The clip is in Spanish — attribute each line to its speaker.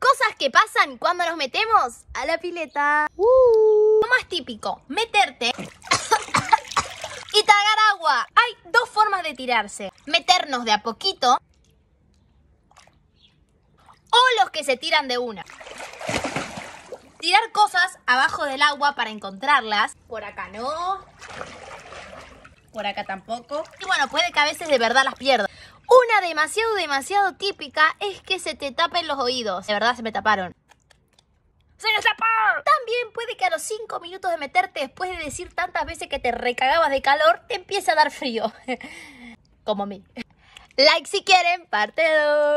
Speaker 1: Cosas que pasan cuando nos metemos a la pileta. Uh. Lo más típico, meterte y tragar agua. Hay dos formas de tirarse. Meternos de a poquito o los que se tiran de una. Tirar cosas abajo del agua para encontrarlas. Por acá no. Por acá tampoco. Y bueno, puede que a veces de verdad las pierdas. Una demasiado, demasiado típica es que se te tapen los oídos. De verdad, se me taparon. ¡Se me taparon! También puede que a los 5 minutos de meterte después de decir tantas veces que te recagabas de calor, te empiece a dar frío. Como a mí. Like si quieren, parte 2.